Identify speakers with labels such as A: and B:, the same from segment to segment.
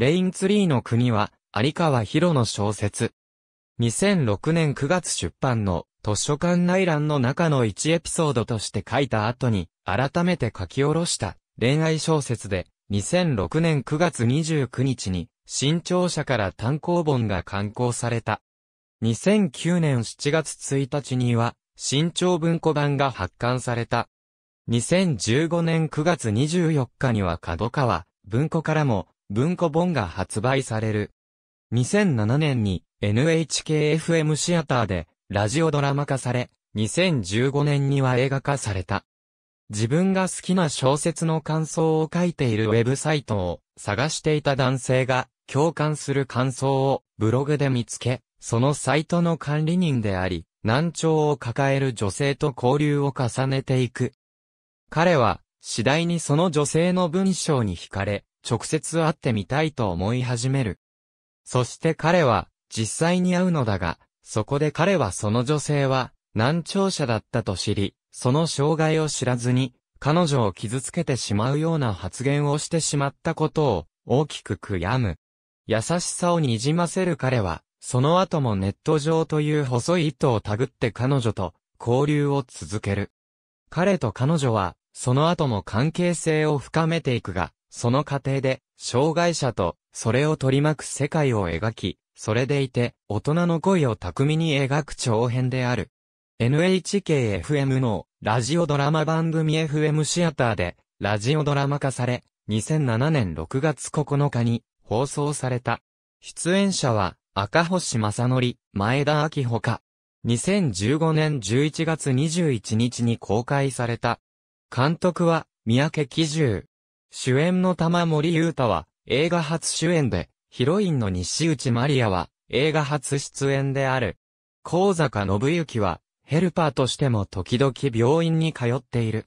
A: レインツリーの国は、有川博の小説。2006年9月出版の図書館内覧の中の1エピソードとして書いた後に、改めて書き下ろした恋愛小説で、2006年9月29日に、新潮社から単行本が刊行された。2009年7月1日には、新潮文庫版が発刊された。2015年9月24日には角川、文庫からも、文庫本が発売される。2007年に NHKFM シアターでラジオドラマ化され、2015年には映画化された。自分が好きな小説の感想を書いているウェブサイトを探していた男性が共感する感想をブログで見つけ、そのサイトの管理人であり、難聴を抱える女性と交流を重ねていく。彼は次第にその女性の文章に惹かれ、直接会ってみたいと思い始める。そして彼は、実際に会うのだが、そこで彼はその女性は、難聴者だったと知り、その障害を知らずに、彼女を傷つけてしまうような発言をしてしまったことを、大きく悔やむ。優しさをにじませる彼は、その後もネット上という細い糸をたぐって彼女と交流を続ける。彼と彼女は、その後も関係性を深めていくが、その過程で、障害者と、それを取り巻く世界を描き、それでいて、大人の恋を巧みに描く長編である。NHKFM の、ラジオドラマ番組 FM シアターで、ラジオドラマ化され、2007年6月9日に、放送された。出演者は、赤星正則、前田明ほか。2015年11月21日に公開された。監督は、三宅喜重。主演の玉森裕太は映画初主演で、ヒロインの西内マリアは映画初出演である。高坂信之はヘルパーとしても時々病院に通っている。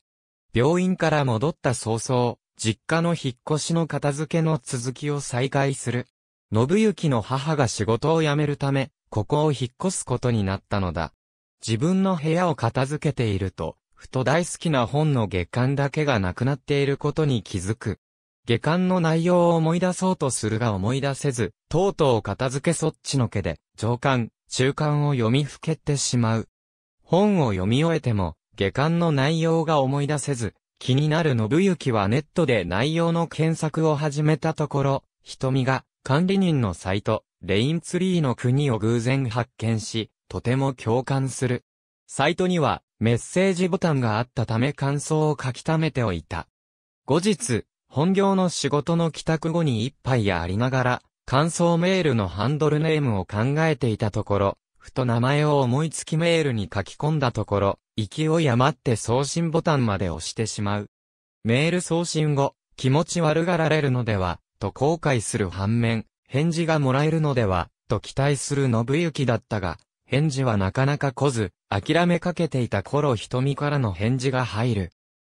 A: 病院から戻った早々、実家の引っ越しの片付けの続きを再開する。信行の母が仕事を辞めるため、ここを引っ越すことになったのだ。自分の部屋を片付けていると、ふと大好きな本の月刊だけがなくなっていることに気づく。下巻の内容を思い出そうとするが思い出せず、とうとう片付けそっちのけで、上巻、中巻を読みふけてしまう。本を読み終えても、下巻の内容が思い出せず、気になる信行はネットで内容の検索を始めたところ、瞳が管理人のサイト、レインツリーの国を偶然発見し、とても共感する。サイトには、メッセージボタンがあったため感想を書き溜めておいた。後日、本業の仕事の帰宅後に一杯やありながら、感想メールのハンドルネームを考えていたところ、ふと名前を思いつきメールに書き込んだところ、勢い余って送信ボタンまで押してしまう。メール送信後、気持ち悪がられるのでは、と後悔する反面、返事がもらえるのでは、と期待する信行だったが、返事はなかなか来ず、諦めかけていた頃瞳からの返事が入る。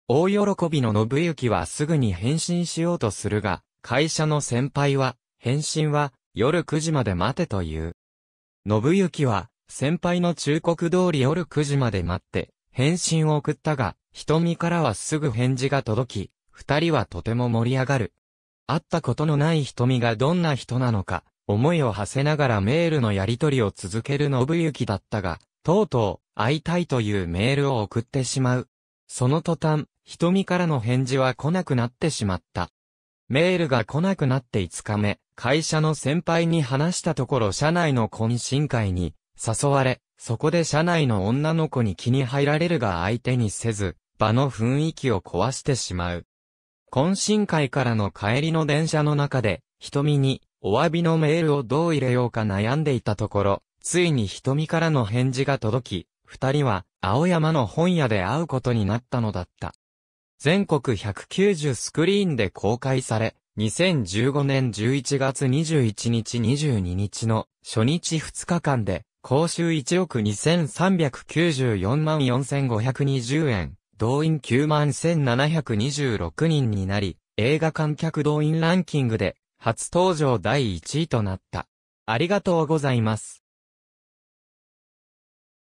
A: 大喜びの信行はすぐに返信しようとするが、会社の先輩は、返信は夜9時まで待てという。信行は、先輩の忠告通り夜9時まで待って、返信を送ったが、瞳からはすぐ返事が届き、二人はとても盛り上がる。会ったことのない瞳がどんな人なのか、思いを馳せながらメールのやり取りを続ける信行だったが、とうとう、会いたいというメールを送ってしまう。その途端、瞳からの返事は来なくなってしまった。メールが来なくなって5日目、会社の先輩に話したところ社内の懇親会に誘われ、そこで社内の女の子に気に入られるが相手にせず、場の雰囲気を壊してしまう。懇親会からの帰りの電車の中で、瞳にお詫びのメールをどう入れようか悩んでいたところ、ついに瞳からの返事が届き、二人は青山の本屋で会うことになったのだった。全国190スクリーンで公開され、2015年11月21日22日の初日2日間で、公衆1億2394万4520円、動員9万1726人になり、映画観客動員ランキングで初登場第1位となった。ありがとうございます。